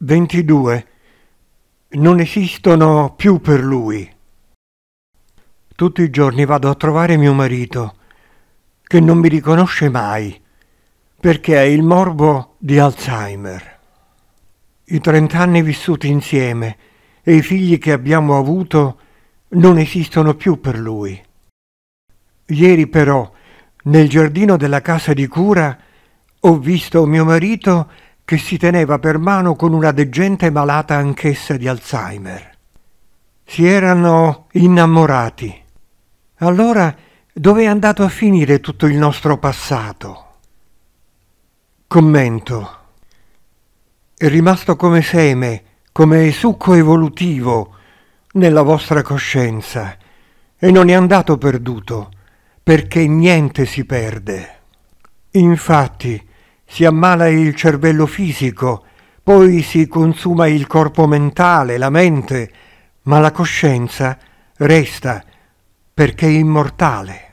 22 non esistono più per lui. Tutti i giorni vado a trovare mio marito, che non mi riconosce mai, perché è il morbo di Alzheimer. I trent'anni vissuti insieme e i figli che abbiamo avuto non esistono più per lui. Ieri però, nel giardino della casa di cura, ho visto mio marito che si teneva per mano con una deggente malata anch'essa di Alzheimer. Si erano innamorati. Allora, dove è andato a finire tutto il nostro passato? Commento. È rimasto come seme, come succo evolutivo nella vostra coscienza e non è andato perduto, perché niente si perde. Infatti, si ammala il cervello fisico, poi si consuma il corpo mentale, la mente, ma la coscienza resta perché è immortale.